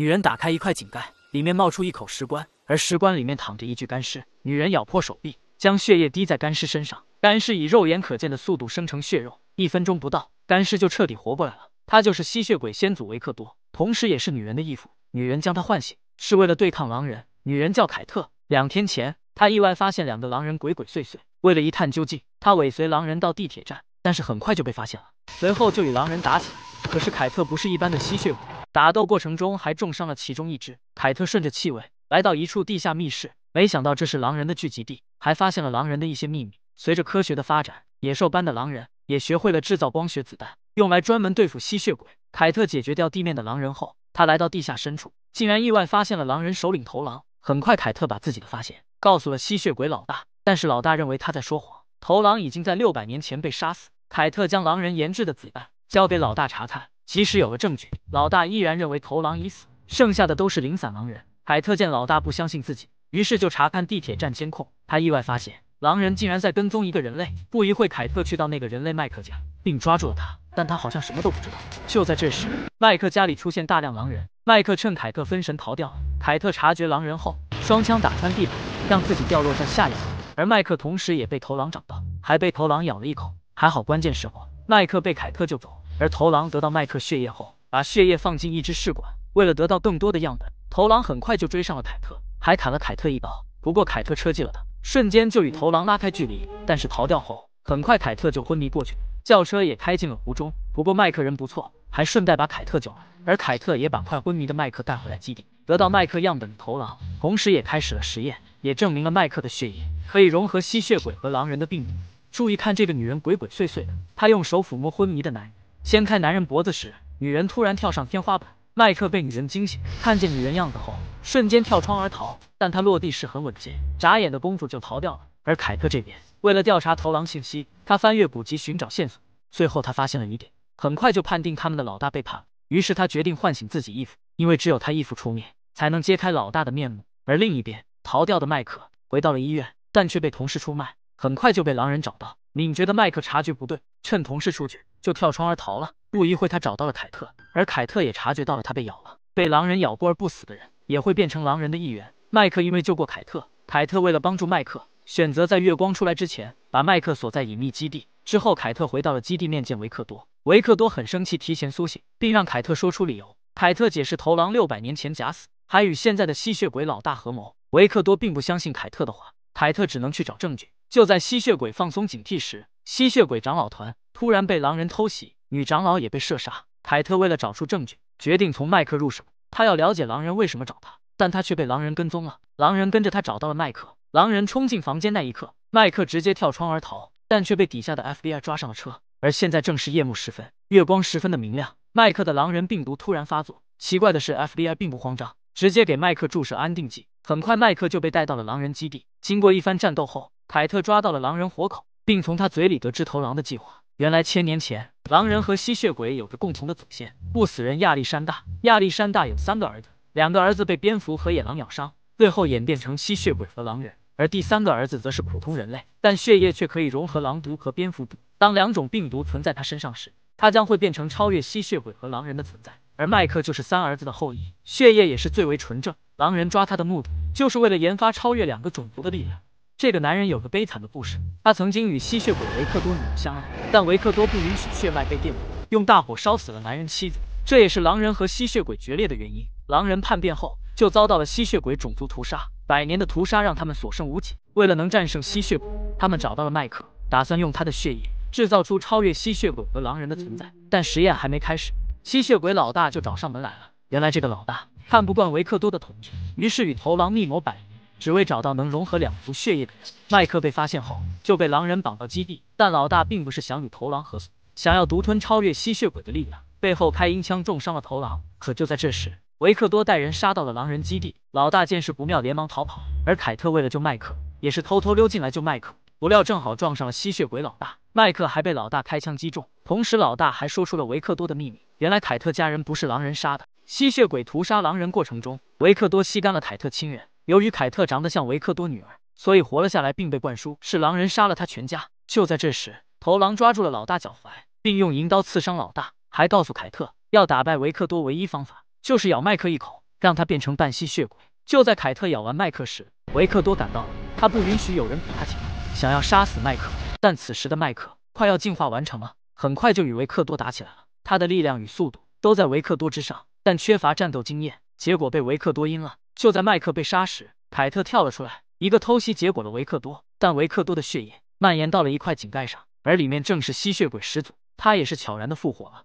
女人打开一块井盖，里面冒出一口石棺，而石棺里面躺着一具干尸。女人咬破手臂，将血液滴在干尸身上，干尸以肉眼可见的速度生成血肉，一分钟不到，干尸就彻底活过来了。他就是吸血鬼先祖维克多，同时也是女人的义父。女人将他唤醒，是为了对抗狼人。女人叫凯特，两天前她意外发现两个狼人鬼鬼祟祟，为了一探究竟，她尾随狼人到地铁站，但是很快就被发现了，随后就与狼人打起来。可是凯特不是一般的吸血鬼。打斗过程中还重伤了其中一只。凯特顺着气味来到一处地下密室，没想到这是狼人的聚集地，还发现了狼人的一些秘密。随着科学的发展，野兽般的狼人也学会了制造光学子弹，用来专门对付吸血鬼。凯特解决掉地面的狼人后，他来到地下深处，竟然意外发现了狼人首领头狼。很快，凯特把自己的发现告诉了吸血鬼老大，但是老大认为他在说谎。头狼已经在六百年前被杀死。凯特将狼人研制的子弹交给老大查看，即使有了证据，老大依然认为头狼已死，剩下的都是零散狼人。凯特见老大不相信自己，于是就查看地铁站监控。他意外发现狼人竟然在跟踪一个人类。不一会，凯特去到那个人类麦克家，并抓住了他，但他好像什么都不知道。就在这时，麦克家里出现大量狼人，麦克趁凯特分神逃掉。凯特察觉狼人后，双枪打穿地板，让自己掉落在下一层。而麦克同时也被头狼找到，还被头狼咬了一口。还好关键时候，麦克被凯特救走。而头狼得到麦克血液后，把血液放进一支试管。为了得到更多的样本，头狼很快就追上了凯特，还砍了凯特一刀。不过凯特车技了他，瞬间就与头狼拉开距离。但是逃掉后，很快凯特就昏迷过去，轿车也开进了湖中。不过麦克人不错，还顺带把凯特救了。而凯特也把快昏迷的麦克带回来基地，得到麦克样本的头狼，同时也开始了实验，也证明了麦克的血液可以融合吸血鬼和狼人的病毒。注意看这个女人鬼鬼祟祟的，她用手抚摸昏迷的男人。掀开男人脖子时，女人突然跳上天花板。麦克被女人惊醒，看见女人样子后，瞬间跳窗而逃。但他落地时很稳健，眨眼的功夫就逃掉了。而凯特这边，为了调查头狼信息，他翻阅古籍寻找线索，最后他发现了疑点，很快就判定他们的老大背叛了。于是他决定唤醒自己义父，因为只有他义父出面，才能揭开老大的面目。而另一边，逃掉的麦克回到了医院，但却被同事出卖，很快就被狼人找到。敏觉得麦克察觉不对，趁同事出去就跳窗而逃了。不一会他找到了凯特，而凯特也察觉到了他被咬了。被狼人咬过而不死的人也会变成狼人的一员。麦克因为救过凯特，凯特为了帮助麦克，选择在月光出来之前把麦克锁在隐秘基地。之后，凯特回到了基地面见维克多，维克多很生气，提前苏醒，并让凯特说出理由。凯特解释头狼六百年前假死，还与现在的吸血鬼老大合谋。维克多并不相信凯特的话，凯特只能去找证据。就在吸血鬼放松警惕时，吸血鬼长老团突然被狼人偷袭，女长老也被射杀。凯特为了找出证据，决定从麦克入手，他要了解狼人为什么找他，但他却被狼人跟踪了。狼人跟着他找到了麦克，狼人冲进房间那一刻，麦克直接跳窗而逃，但却被底下的 FBI 抓上了车。而现在正是夜幕时分，月光十分的明亮。麦克的狼人病毒突然发作，奇怪的是 FBI 并不慌张，直接给麦克注射安定剂。很快，麦克就被带到了狼人基地。经过一番战斗后。凯特抓到了狼人活口，并从他嘴里得知头狼的计划。原来千年前，狼人和吸血鬼有着共同的祖先——不死人亚历山大。亚历山大有三个儿子，两个儿子被蝙蝠和野狼咬伤，最后演变成吸血鬼和狼人，而第三个儿子则是普通人类，但血液却可以融合狼毒和蝙蝠毒。当两种病毒存在他身上时，他将会变成超越吸血鬼和狼人的存在。而麦克就是三儿子的后裔，血液也是最为纯正。狼人抓他的目的，就是为了研发超越两个种族的力量。这个男人有个悲惨的故事，他曾经与吸血鬼维克多女儿相爱，但维克多不允许血脉被玷污，用大火烧死了男人妻子。这也是狼人和吸血鬼决裂的原因。狼人叛变后，就遭到了吸血鬼种族屠杀，百年的屠杀让他们所剩无几。为了能战胜吸血鬼，他们找到了麦克，打算用他的血液制造出超越吸血鬼和狼人的存在。但实验还没开始，吸血鬼老大就找上门来了。原来这个老大看不惯维克多的统治，于是与头狼密谋百。只为找到能融合两族血液的人。麦克被发现后就被狼人绑到基地，但老大并不是想与头狼合作，想要独吞超越吸血鬼的力量，背后开音枪重伤了头狼。可就在这时，维克多带人杀到了狼人基地，老大见势不妙，连忙逃跑。而凯特为了救麦克，也是偷偷溜进来救麦克，不料正好撞上了吸血鬼老大，麦克还被老大开枪击中。同时，老大还说出了维克多的秘密，原来凯特家人不是狼人杀的，吸血鬼屠杀狼人过程中，维克多吸干了凯特亲人。由于凯特长得像维克多女儿，所以活了下来，并被灌输是狼人杀了他全家。就在这时，头狼抓住了老大脚踝，并用银刀刺伤老大，还告诉凯特要打败维克多唯一方法就是咬麦克一口，让他变成半吸血鬼。就在凯特咬完麦克时，维克多赶到，他不允许有人比他强，想要杀死麦克。但此时的麦克快要进化完成了，很快就与维克多打起来了。他的力量与速度都在维克多之上，但缺乏战斗经验，结果被维克多阴了。就在麦克被杀时，凯特跳了出来，一个偷袭结果了维克多，但维克多的血液蔓延到了一块井盖上，而里面正是吸血鬼始祖，他也是悄然的复活了。